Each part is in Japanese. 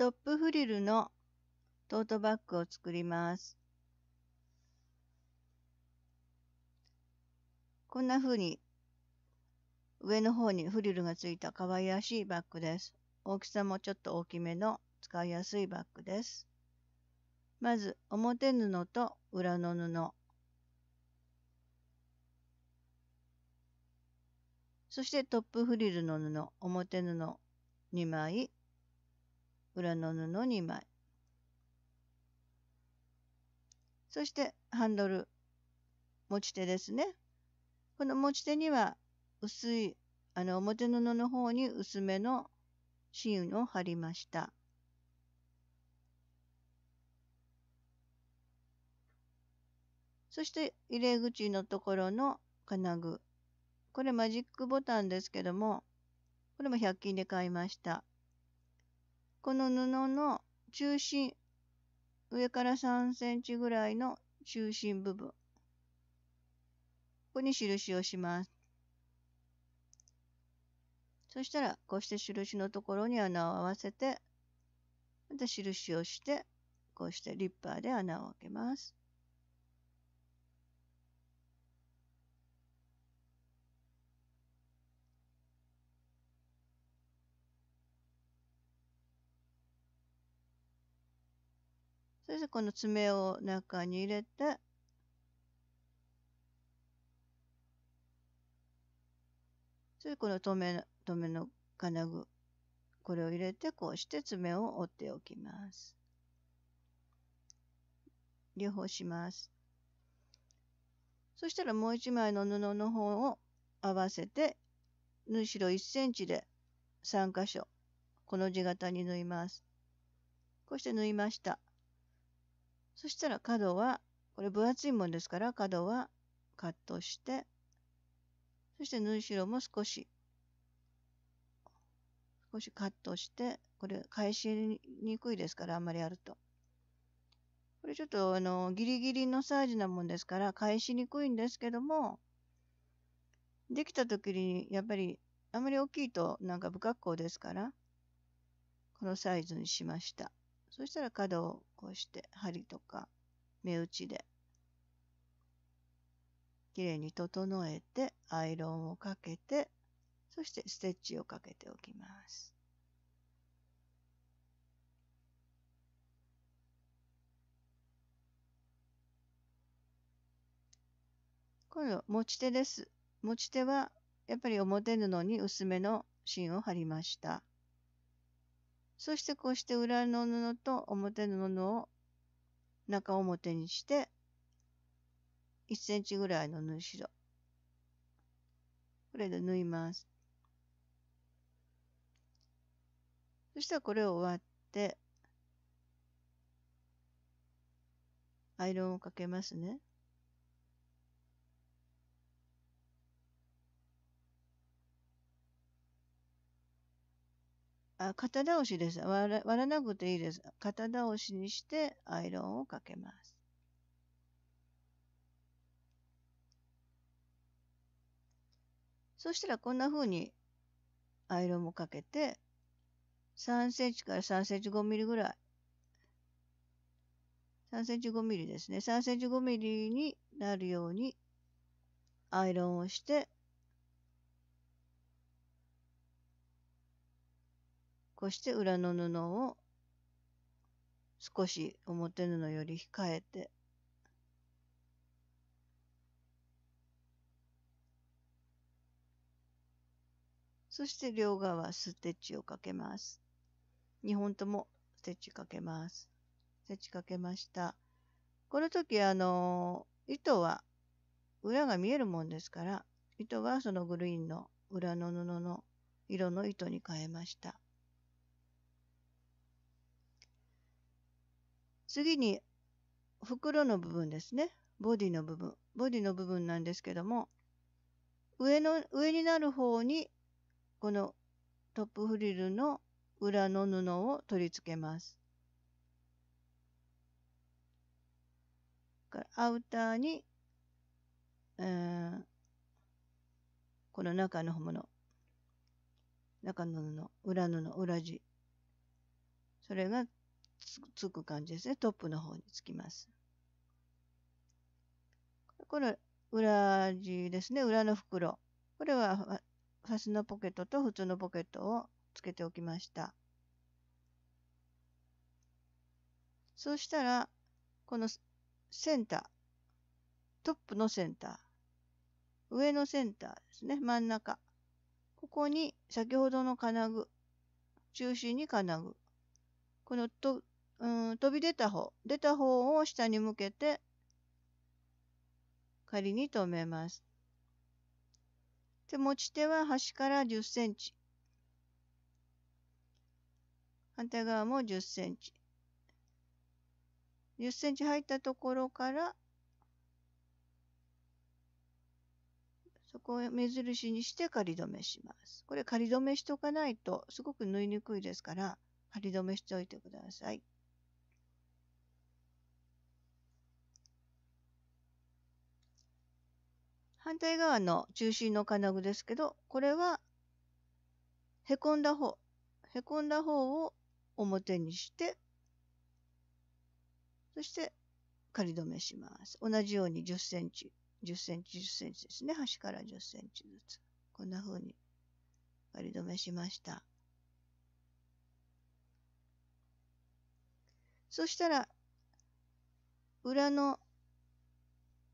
トップフリルのトートバッグを作ります。こんな風に上の方にフリルがついた可愛らしいバッグです。大きさもちょっと大きめの使いやすいバッグです。まず表布と裏の布。そしてトップフリルの布、表布2枚、裏の布2枚そしてハンドル持ち手ですねこの持ち手には薄いあの表布の方に薄めの芯を貼りましたそして入れ口のところの金具これマジックボタンですけどもこれも100均で買いましたこの布の中心上から3センチぐらいの中心部分ここに印をしますそしたらこうして印のところに穴を合わせてまた印をしてこうしてリッパーで穴を開けますそしてこの爪を中に入れて、それでこの止め止めの金具、これを入れて、こうして爪を折っておきます。両方します。そしたらもう一枚の布の方を合わせて、縫い代1センチで3箇所、この字型に縫います。こうして縫いました。そしたら角はこれ分厚いもんですから角はカットしてそして縫い代も少し少しカットしてこれ返しにくいですからあんまりやるとこれちょっとあのギリギリのサイズなもんですから返しにくいんですけどもできた時にやっぱりあまり大きいとなんか不格好ですからこのサイズにしました。そしたら角をこうして針とか目打ちできれいに整えてアイロンをかけてそしてステッチをかけておきます。今度持ち手です。持ち手はやっぱり表布に薄めの芯を貼りました。そしてこうして裏の布と表の布を中表にして 1cm ぐらいの縫い代これで縫いますそしたらこれを割ってアイロンをかけますねあ肩倒しです割ら。割らなくていいです。肩倒しにしてアイロンをかけます。そしたらこんな風にアイロンもかけて3センチから3センチ5ミリぐらい3センチ5ミリですね3センチ5ミリになるようにアイロンをしてこして裏の布を少し表布より控えてそして両側ステッチをかけます。2本ともステッチかけます。ステッチかけました。この時、あの、糸は裏が見えるもんですから、糸はそのグリーンの裏の布の色の糸に変えました。次に袋の部分ですねボディの部分ボディの部分なんですけども上の上になる方にこのトップフリルの裏の布を取り付けます。からアウターに、えー、この中のもの中の布裏布裏地それがつつく感じですね。トップの方につきます。これ裏地ですね。裏の袋。これはファスのポケットと普通のポケットをつけておきました。そうしたら、このセンター、トップのセンター、上のセンターですね、真ん中。ここに先ほどの金具、中心に金具。このトうん飛び出た方出た方を下に向けて仮に留めます。で持ち手は端から10センチ反対側も10センチ10センチ入ったところからそこを目印にして仮止めします。これ仮止めしとかないとすごく縫いにくいですから仮止めしておいてください。反対側の中心の金具ですけどこれはへこんだ方へこんだ方を表にしてそして仮止めします同じように1 0センチ1 0センチ1 0センチですね端から1 0センチずつこんな風に仮止めしましたそしたら裏の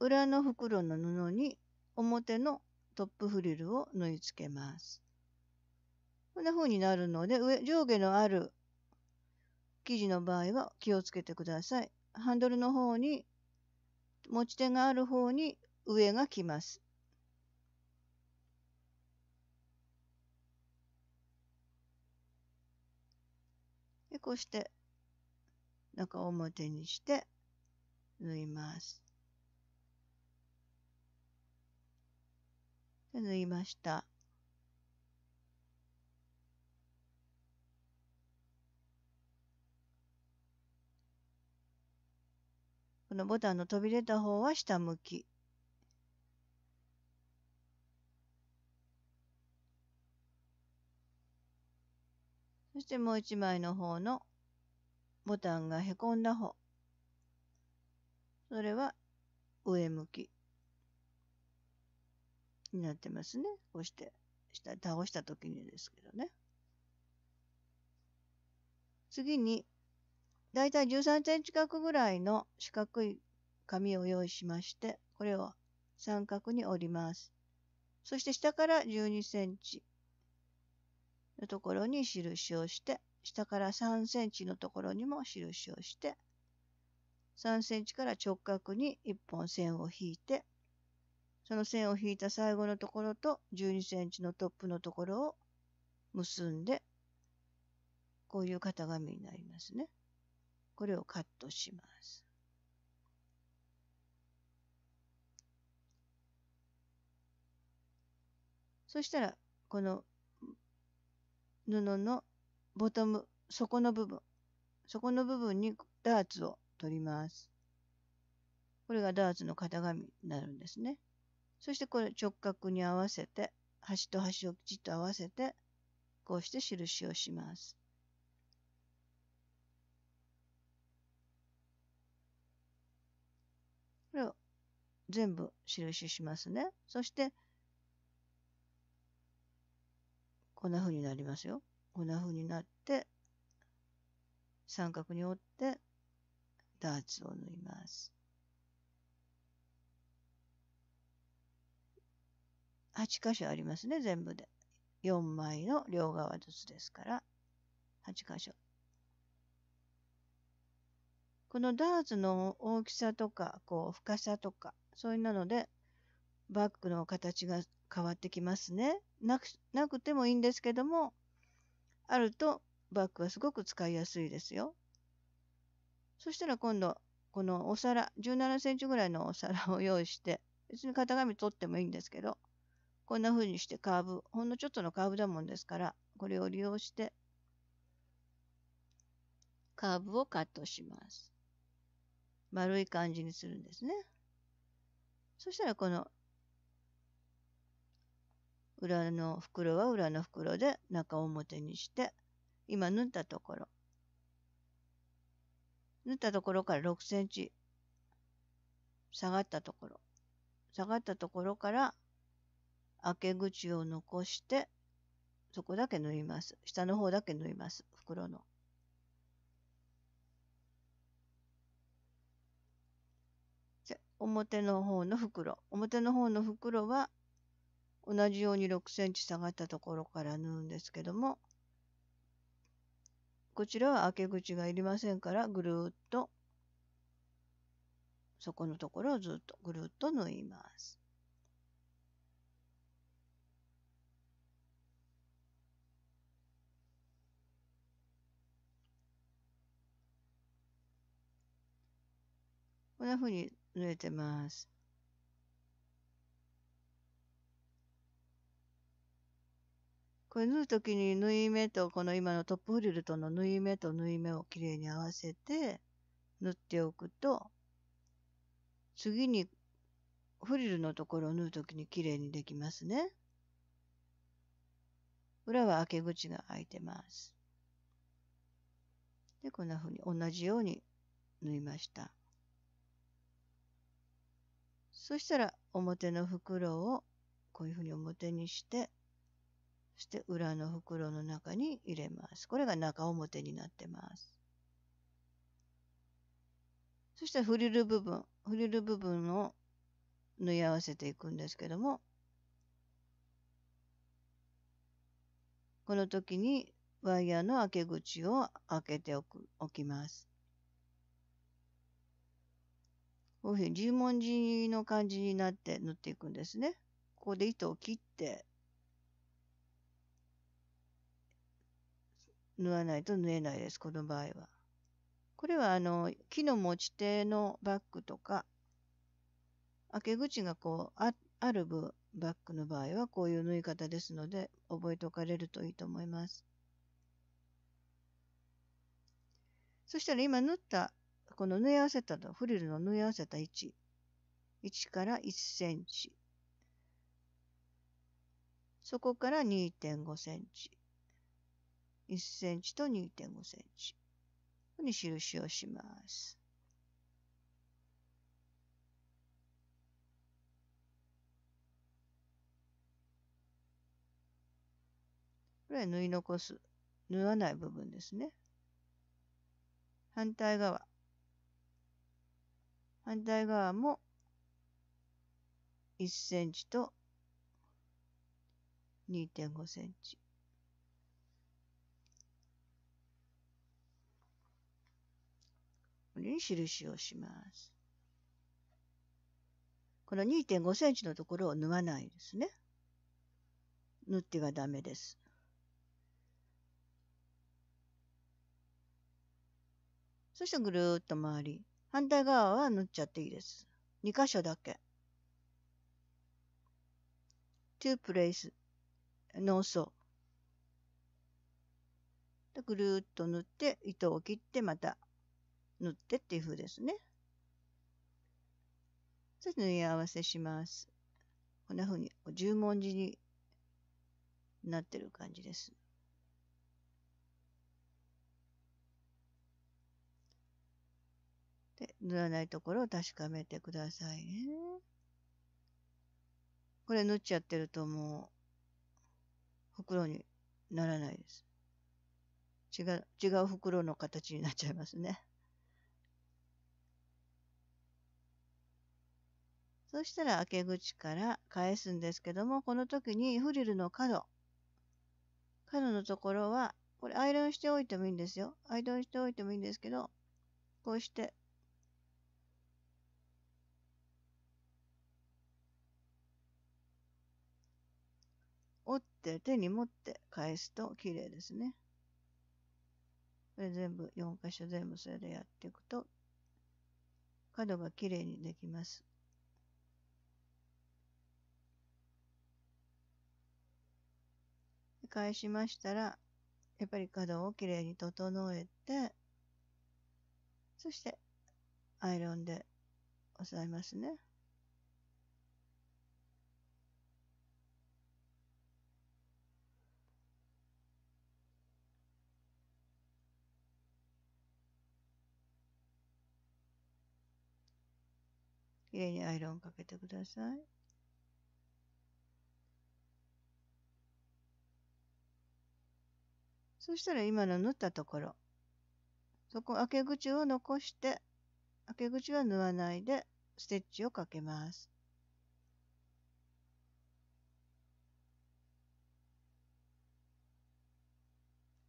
裏の袋の布に表のトップフリルを縫い付けます。こんな風になるので上上下のある生地の場合は気をつけてください。ハンドルの方に持ち手がある方に上が来ます。でこうして中表にして縫います。縫いました。このボタンの飛び出た方は下向き。そしてもう一枚の方のボタンがへこんだ方。それは上向き。になってますね。押して、下、倒した時にですけどね。次に、だいたい13センチ角ぐらいの四角い紙を用意しまして、これを三角に折ります。そして下から12センチのところに印をして、下から3センチのところにも印をして、3センチから直角に1本線を引いて、その線を引いた最後のところと12センチのトップのところを結んでこういう型紙になりますね。これをカットします。そしたらこの布のボトム底の部分底の部分にダーツを取ります。これがダーツの型紙になるんですね。そしてこれ直角に合わせて端と端をきちっと合わせてこうして印をします。これを全部印しますね。そしてこんな風になりますよ。こんな風になって三角に折ってダーツを縫います。8箇所ありますね、全部で。4枚の両側ずつですから、8箇所。このダーツの大きさとか、こう、深さとか、そういうので、バッグの形が変わってきますね。なく、なくてもいいんですけども、あるとバッグはすごく使いやすいですよ。そしたら今度、このお皿、17センチぐらいのお皿を用意して、別に型紙取ってもいいんですけど、こんな風にしてカーブ、ほんのちょっとのカーブだもんですから、これを利用して、カーブをカットします。丸い感じにするんですね。そしたらこの裏の袋は裏の袋で中表にして今縫ったところ縫ったところから6センチ下がったところ下がったところから開け口を残してそこだけ縫います下の方だけ縫います袋の。表の方の袋表の方の袋は同じように6センチ下がったところから縫うんですけどもこちらは開け口がいりませんからぐるっとそこのところをずっとぐるっと縫います。こんな風に縫えてます。これ縫う時に縫い目とこの今のトップフリルとの縫い目と縫い目をきれいに合わせて縫っておくと次にフリルのところを縫う時にきれいにできますね。裏は開け口が開いてます。でこんな風に同じように縫いました。そしたら表の袋をこういうふうに表にしてそして裏の袋の中に入れます。これが中表になってます。そしてフリル部分、フリル部分を縫い合わせていくんですけども、この時にワイヤーの開け口を開けておく、置きます。こういうふうに十文字の感じになって縫っていくんですね。ここで糸を切って縫わないと縫えないです、この場合は。これはあの木の持ち手のバッグとか開け口がこうあある分バッグの場合はこういう縫い方ですので覚えておかれるといいと思います。そしたら今縫ったこの縫い合わせたフリルの縫い合わせた位置1から1センチそこから2.5センチ1センチと2.5センチに印をします。これは縫い残す縫わない部分ですね。反対側反対側も1ンチと 2.5cm。これに印をします。この2.5センチのところを縫わないですね。縫ってはダメです。そしてぐるっと回り反対側は縫っちゃっていいです。2箇所だけ。to place のそでぐるっと縫って糸を切ってまた縫ってっていう風ですね。そして縫い合わせします。こんな風に十文字になってる感じです。塗らないところを確かめてくださいね。これ塗っちゃってるともう袋にならないです。違う、違う袋の形になっちゃいますね。そしたら開け口から返すんですけども、この時にフリルの角、角のところは、これアイロンしておいてもいいんですよ。アイロンしておいてもいいんですけど、こうして折って手に持って返すと綺麗ですね。これ全部4箇所全部それでやっていくと角が綺麗にできます。返しましたらやっぱり角をきれいに整えてそしてアイロンで押さえますね。れいにアイロンかけてください。そしたら今の縫ったところ、そこ開け口を残して、開け口は縫わないでステッチをかけます。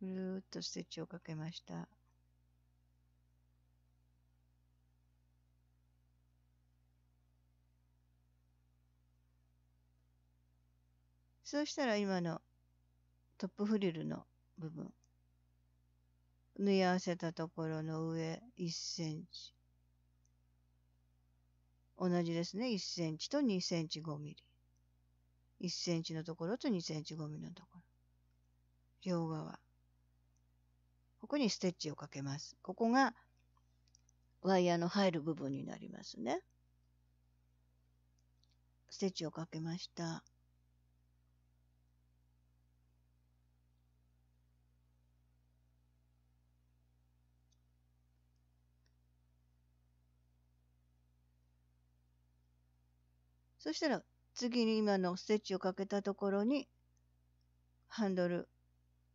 ぐるーっとステッチをかけました。そうしたら今のトップフリルの部分縫い合わせたところの上1 c m 同じですね1 c m と2 c m 5 m m 1 c m のところと2 c m 5 m m のところ両側ここにステッチをかけますここがワイヤーの入る部分になりますねステッチをかけましたそしたら次に今のステッチをかけたところにハンドル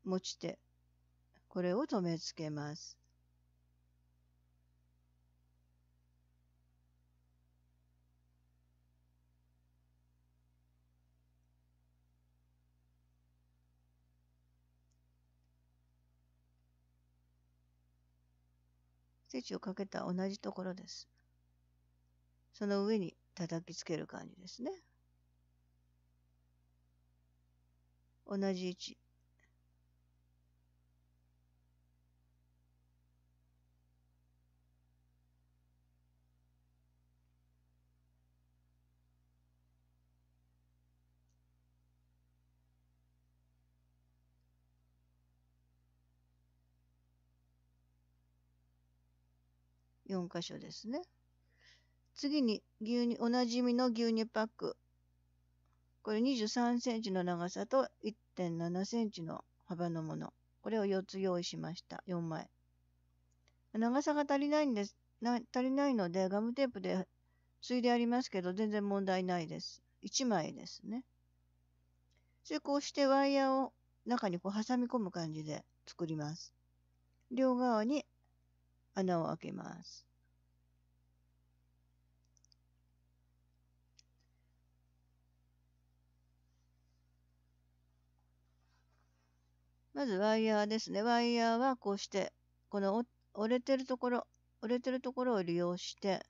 持ち手これを留め付けます。ステッチをかけた同じところです。その上に叩きつける感じですね。同じ位置。4箇所ですね。次に牛乳、おなじみの牛乳パック。これ23センチの長さと1.7センチの幅のもの。これを4つ用意しました。4枚。長さが足りないんです。な足りないのでガムテープでついでありますけど全然問題ないです。1枚ですね。でこうしてワイヤーを中にこう挟み込む感じで作ります。両側に穴を開けます。まずワイヤーですね。ワイヤーはこうして、この折れてるところ、折れてるところを利用して、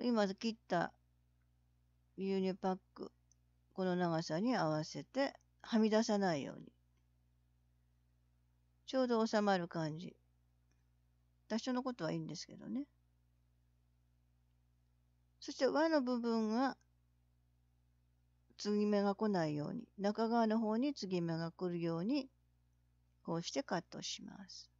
今切った牛乳パック、この長さに合わせて、はみ出さないように。ちょうど収まる感じ。多少のことはいいんですけどね。そして輪の部分は継ぎ目が来ないように中側の方に継ぎ目が来るようにこうしてカットします。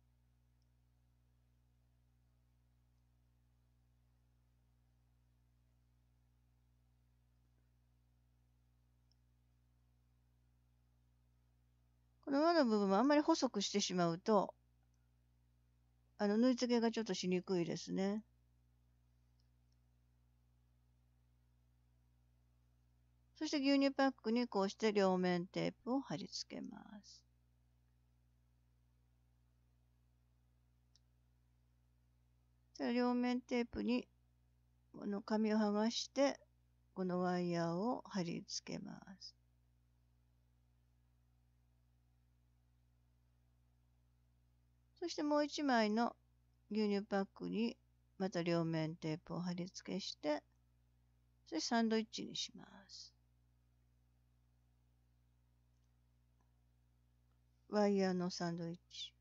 この輪の部分はあんまり細くしてしまうとあの縫い付けがちょっとしにくいですね。そして牛乳パックにこうして両面テープを貼り付けます。両面テープにこの紙を剥がしてこのワイヤーを貼り付けます。そしてもう一枚の牛乳パックにまた両面テープを貼り付けして、そしてサンドイッチにします。ワイヤーのサンドイッチ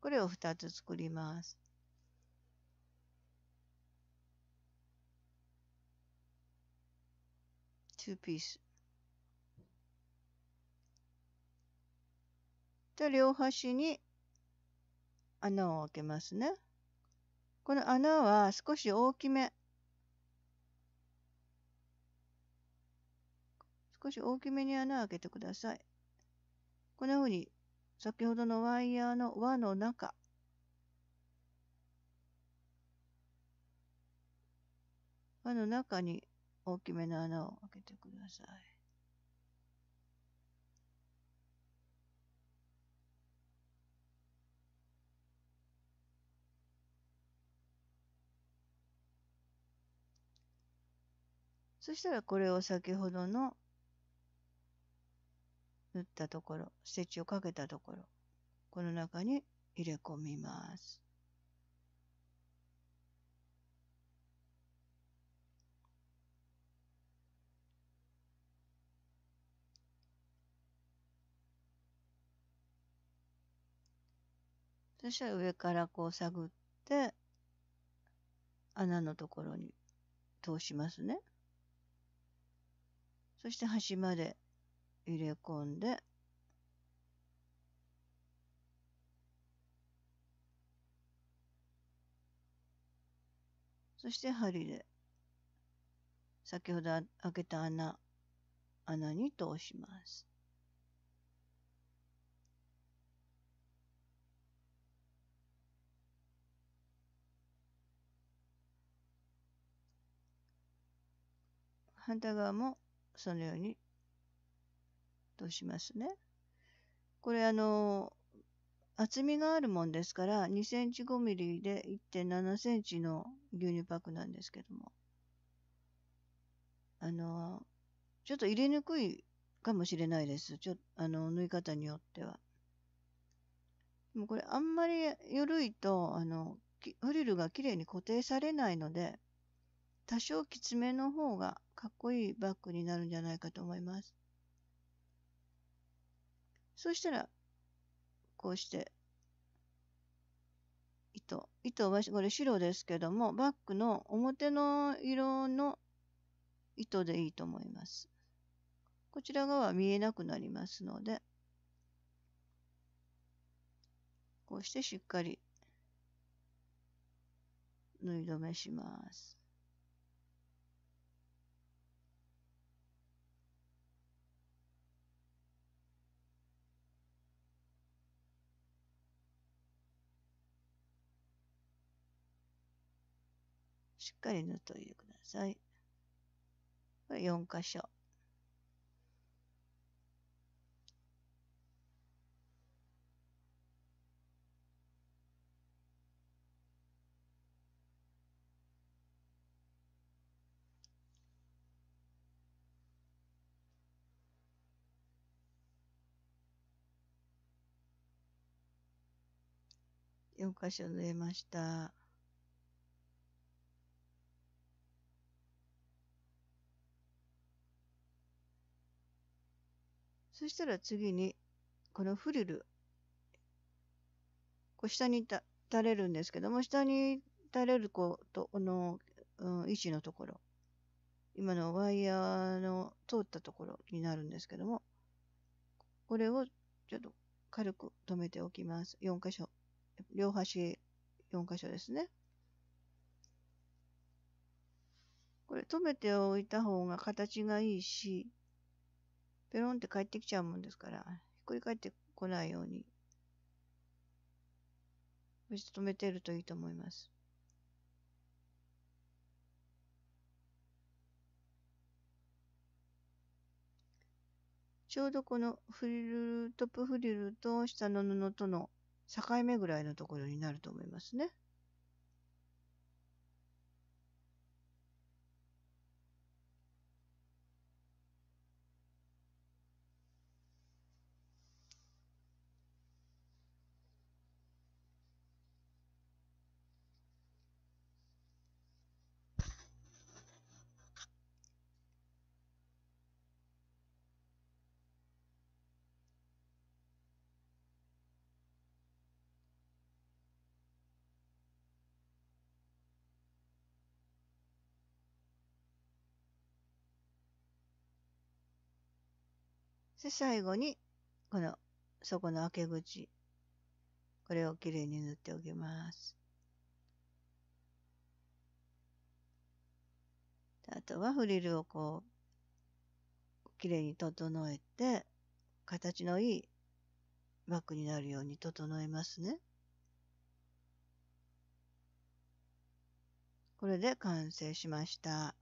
これを2つ作ります2ピースで両端に穴を開けますねこの穴は少し大きめ少し大きめに穴を開けてくださいこのように先ほどのワイヤーの輪の中輪の中に大きめの穴を開けてください。そしたらこれを先ほどの縫ったところステッチをかけたところこの中に入れ込みます。そしたら上からこう探って穴のところに通しますね。そして端まで入れ込んでそして針で先ほど開けた穴穴に通します。反対側もそのようにとしますね。これあの厚みがあるもんですから2センチ5 m m で1.7 c m の牛乳パックなんですけどもあのちょっと入れにくいかもしれないですちょあの縫い方によっては。でもこれあんまり緩いとあのフリルがきれいに固定されないので多少きつめの方がかっこいいバッグになるんじゃないかと思います。そうしたら、こうして、糸。糸は、これ白ですけども、バッグの表の色の糸でいいと思います。こちら側は見えなくなりますので、こうしてしっかり縫い止めします。かり縫っておいてください。これ4箇所。4箇所縫えました。そしたら次にこのフリルこう下に垂れるんですけども下に垂れることの、うん、位置のところ今のワイヤーの通ったところになるんですけどもこれをちょっと軽く留めておきます4箇所両端4箇所ですねこれ留めておいた方が形がいいしペロンって帰ってきちゃうもんですから、ひっくり返ってこないように、打ち止めてるといいと思います。ちょうどこのフリル、トップフリルと下の布との境目ぐらいのところになると思いますね。で最後にこの底の開け口これをきれいに塗っておきますあとはフリルをこうきれいに整えて形のいいバッグになるように整えますねこれで完成しました。